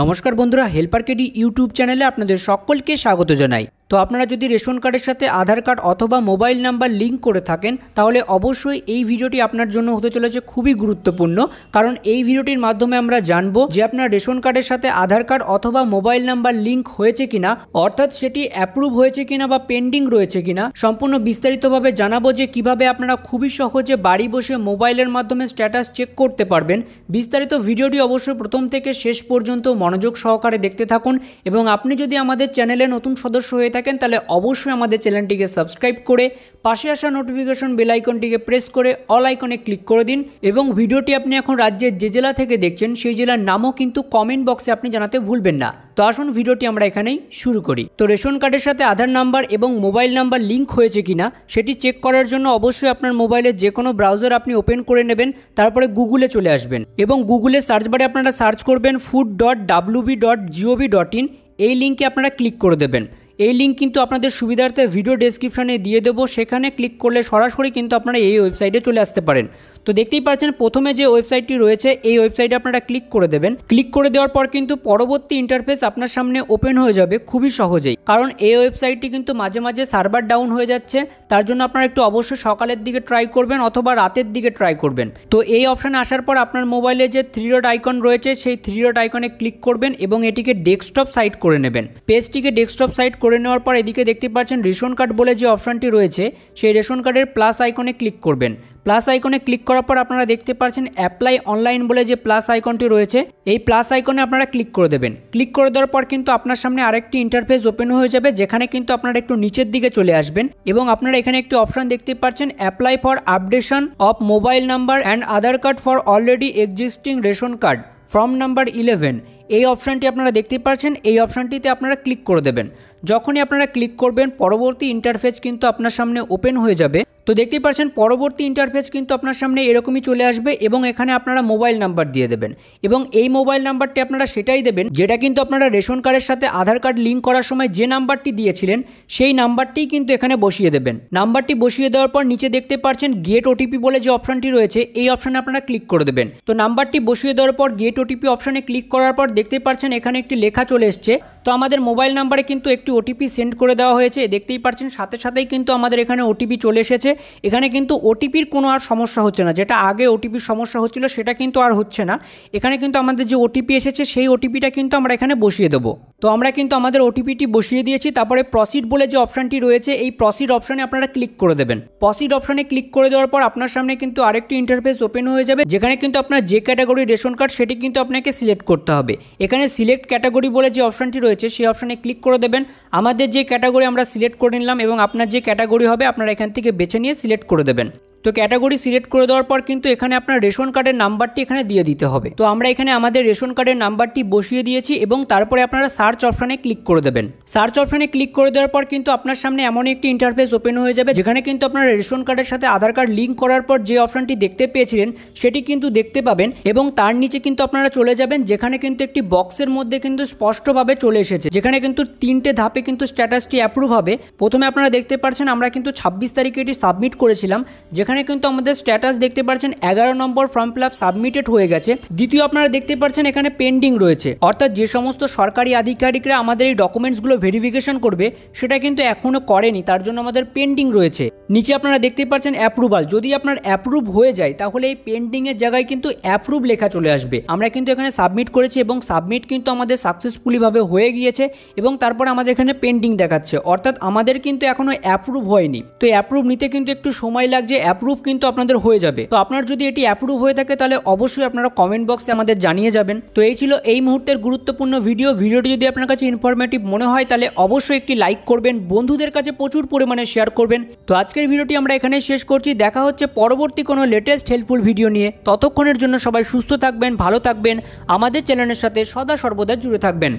নমস্কার বন্ধুরা helper KD YouTube চ্যানেলে আপনাদের সকলকে স্বাগত জানাই তো আপনারা যদি রেশন কার্ডের সাথে আধার কার্ড অথবা মোবাইল নাম্বার লিঙ্ক করে থাকেন তাহলে অবশ্যই এই ভিডিওটি আপনার জন্য হতে চলেছে খুবই গুরুত্বপূর্ণ কারণ এই ভিডিওটির মাধ্যমে আমরা জানব যে আপনার রেশন কার্ডের সাথে আধার কার্ড অথবা মোবাইল নাম্বার লিঙ্ক হয়েছে কিনা অর্থাৎ সেটি অ্যাপ্রুভ হয়েছে কিনা বা পেন্ডিং রয়েছে কিনা সম্পূর্ণ বিস্তারিতভাবে জানাবো যে কিভাবে আপনারা খুবই সহজে বাড়ি বসে মোবাইলের মাধ্যমে স্ট্যাটাস চেক করতে পারবেন বিস্তারিত ভিডিওটি অবশ্যই প্রথম থেকে শেষ পর্যন্ত মনোযোগ সহকারে দেখতে থাকুন এবং আপনি যদি আমাদের চ্যানেলে নতুন সদস্য হয়ে থাকেন তাহলে অবশ্যই আমাদের চ্যানেলটিকে সাবস্ক্রাইব করে পাশে আসা নোটিফিকেশন বেল আইকনটিকে প্রেস করে অল আইকনে ক্লিক করে দিন এবং ভিডিওটি আপনি এখন রাজ্যের যে জেলা থেকে দেখছেন সেই জেলার নামও কিন্তু কমেন্ট বক্সে আপনি জানাতে ভুলবেন না তো আসুন ভিডিওটি আমরা এখানেই শুরু করি তো রেশন কার্ডের সাথে আধার নাম্বার এবং মোবাইল নাম্বার লিঙ্ক হয়েছে কিনা সেটি চেক করার জন্য অবশ্যই আপনার মোবাইলে যে কোনো ব্রাউজার আপনি ওপেন করে নেবেন তারপরে গুগলে চলে আসবেন এবং গুগলে সার্চ বারে আপনারা সার্চ করবেন food dot W dot G O V dot in এই লিঙ্কে আপনারা ক্লিক করে দেবেন এই লিঙ্ক কিন্তু আপনাদের সুবিধার্থে ভিডিও ডেসক্রিপশানে দিয়ে দেবো সেখানে ক্লিক করলে সরাসরি কিন্তু আপনারা এই ওয়েবসাইটে চলে আসতে পারেন তো দেখতেই পাচ্ছেন প্রথমে যে ওয়েবসাইটটি রয়েছে এই ওয়েবসাইটে আপনারা ক্লিক করে দেবেন ক্লিক করে দেওয়ার পর কিন্তু পরবর্তী ইন্টারফেস আপনার সামনে ওপেন হয়ে যাবে খুবই সহজেই কারণ এই ওয়েবসাইটটি কিন্তু মাঝে মাঝে সার্ভার ডাউন হয়ে যাচ্ছে তার জন্য আপনারা একটু অবশ্যই সকালের দিকে ট্রাই করবেন অথবা রাতের দিকে ট্রাই করবেন তো এই অপশান আসার পর আপনার মোবাইলে যে থ্রি রোড আইকন রয়েছে সেই থ্রি রোড আইকনে ক্লিক করবেন এবং এটিকে ডেস্কটপ সাইট করে নেবেন পেজটিকে ডেস্কটপ সাইট করে নেওয়ার পর এদিকে দেখতে পাচ্ছেন রেশন কার্ড বলে যে অপশানটি রয়েছে সেই রেশন কার্ডের প্লাস আইকনে ক্লিক করবেন প্লাস আইকনে ক্লিক করার করার পর আপনারা দেখতে পাচ্ছেন অ্যাপ্লাই অনলাইন বলে যে প্লাস আইকনটি রয়েছে এই প্লাস আইকনে আপনারা ক্লিক করে দেবেন ক্লিক করে দেওয়ার পর কিন্তু আপনার সামনে আরেকটি ইন্টারফেস ওপেন হয়ে যাবে যেখানে কিন্তু আপনারা একটু নিচের দিকে চলে আসবেন এবং আপনারা এখানে একটি অপশন দেখতে পাচ্ছেন apply for updation of mobile number and Aadhaar card for already existing ration card form number eleven এই অপশানটি আপনারা দেখতে পাচ্ছেন এই অপশানটিতে আপনারা ক্লিক করে দেবেন যখনই আপনারা ক্লিক করবেন পরবর্তী ইন্টারফেস কিন্তু আপনার সামনে ওপেন হয়ে যাবে তো দেখতেই পাচ্ছেন পরবর্তী ইন্টারফেস কিন্তু আপনার সামনে এরকমই চলে আসবে এবং এখানে আপনারা মোবাইল নাম্বার দিয়ে দেবেন এবং এই মোবাইল নাম্বারটি আপনারা সেটাই দেবেন যেটা কিন্তু আপনারা রেশন কার্ডের সাথে আধার কার্ড লিঙ্ক করার সময় যে নাম্বারটি দিয়েছিলেন সেই নাম্বারটি কিন্তু এখানে বসিয়ে দেবেন নাম্বারটি বসিয়ে দেওয়ার পর নিচে দেখতে পাচ্ছেন গেট ওটিপি বলে যে অপশানটি রয়েছে এই অপশানে আপনারা ক্লিক করে দেবেন তো নাম্বারটি বসিয়ে দেওয়ার পর গেট ওটিপি অপশানে ক্লিক করার পর দেখতে পাচ্ছেন এখানে একটি লেখা চলে এসছে তো আমাদের মোবাইল নাম্বারে কিন্তু একটি ওটিপি সেন্ড করে দেওয়া হয়েছে দেখতেই পাচ্ছেন সাথে সাথেই কিন্তু আমাদের এখানে ওটিপি চলে এসেছে এখানে কিন্তু ওটিপির কোনো আর সমস্যা হচ্ছে না যেটা আগে ওটিপির সমস্যা হচ্ছিল সেটা কিন্তু আর হচ্ছে না এখানে কিন্তু আমাদের যে ওটিপি এসেছে সেই ওটিপিটা কিন্তু আমরা এখানে বসিয়ে দেবো তো আমরা কিন্তু আমাদের ওটিপিটি বসিয়ে দিয়েছি তারপরে প্রসিড বলে যে অপশানটি রয়েছে এই প্রসিড অপশানে আপনারা ক্লিক করে দেবেন প্রসিড অপশানে ক্লিক করে দেওয়ার পর আপনার সামনে কিন্তু আরেকটি ইন্টারফেস ওপেন হয়ে যাবে যেখানে কিন্তু আপনার যে ক্যাটাগরি রেশন কার্ড সেটি কিন্তু আপনাকে সিলেক্ট করতে হবে এখানে সিলেক্ট ক্যাটাগরি বলে যে অপশানটি রয়েছে সেই অপশানে ক্লিক করে দেবেন আমাদের যে ক্যাটাগরি আমরা সিলেক্ট করে নিলাম এবং আপনার যে ক্যাটাগরি হবে আপনারা এখান থেকে বেছে নিয়ে নিয়ে সিলেক্ট করে দেবেন তো ক্যাটাগরি সিলেক্ট করে দেওয়ার পর কিন্তু এখানে আপনার রেশন কার্ডের নাম্বারটি এখানে দিয়ে দিতে হবে তো আমরা এখানে আমাদের রেশন কার্ডের নাম্বারটি বসিয়ে দিয়েছি এবং তারপরে আপনারা সার্চ অপশানে ক্লিক করে দেবেন সার্চ অপশানে ক্লিক করে দেওয়ার পর কিন্তু আপনার সামনে এমন একটি ইন্টারফেস ওপেন হয়ে যাবে যেখানে কিন্তু আপনার রেশন কার্ডের সাথে আধার কার্ড লিঙ্ক করার পর যে অপশানটি দেখতে পেয়েছিলেন সেটি কিন্তু দেখতে পাবেন এবং তার নিচে কিন্তু আপনারা চলে যাবেন যেখানে কিন্তু একটি বক্সের মধ্যে কিন্তু স্পষ্টভাবে চলে এসেছে যেখানে কিন্তু তিনটে ধাপে কিন্তু স্ট্যাটাসটি অ্যাপ্রুভ হবে প্রথমে আপনারা দেখতে পাচ্ছেন আমরা কিন্তু ছাব্বিশ তারিখে এটি সাবমিট করেছিলাম যেখানে এখানে কিন্তু আমাদের স্ট্যাটাস দেখতে পাচ্ছেন এগারো নম্বর ফর্ম ফিল সাবমিটেড হয়ে গেছে দ্বিতীয় আপনারা দেখতে পাচ্ছেন এখানে পেন্ডিং রয়েছে অর্থাৎ যে সমস্ত সরকারি আধিকারিকরা আমাদের এই ডকুমেন্টসগুলো ভেরিফিকেশন করবে সেটা কিন্তু এখনও করেনি তার জন্য আমাদের পেন্ডিং রয়েছে নিচে আপনারা দেখতে পাচ্ছেন অ্যাপ্রুভাল যদি আপনার অ্যাপ্রুভ হয়ে যায় তাহলে এই পেন্ডিংয়ের জায়গায় কিন্তু অ্যাপ্রুভ লেখা চলে আসবে আমরা কিন্তু এখানে সাবমিট করেছি এবং সাবমিট কিন্তু আমাদের সাকসেসফুলিভাবে হয়ে গিয়েছে এবং তারপর আমাদের এখানে পেন্ডিং দেখাচ্ছে অর্থাৎ আমাদের কিন্তু এখনও অ্যাপ্রুভ হয়নি তো অ্যাপ্রুভ নিতে কিন্তু একটু সময় লাগছে অ্যাপ্রুভ কিন্তু আপনাদের হয়ে যাবে তো আপনার যদি এটি অ্যাপ্রুভ হয়ে থাকে তাহলে অবশ্যই আপনারা কমেন্ট বক্সে আমাদের জানিয়ে যাবেন তো এই ছিল এই মুহূর্তের গুরুত্বপূর্ণ ভিডিও ভিডিওটি যদি আপনার কাছে ইনফরমেটিভ মনে হয় তাহলে অবশ্যই একটি লাইক করবেন বন্ধুদের কাছে প্রচুর পরিমাণে শেয়ার করবেন তো আজকে আজকের ভিডিওটি আমরা এখানে শেষ করছি দেখা হচ্ছে পরবর্তী কোনো লেটেস্ট হেল্পফুল ভিডিও নিয়ে ততক্ষণের জন্য সবাই সুস্থ থাকবেন ভালো থাকবেন আমাদের চ্যানেলের সাথে সদা সর্বদা জুড়ে থাকবেন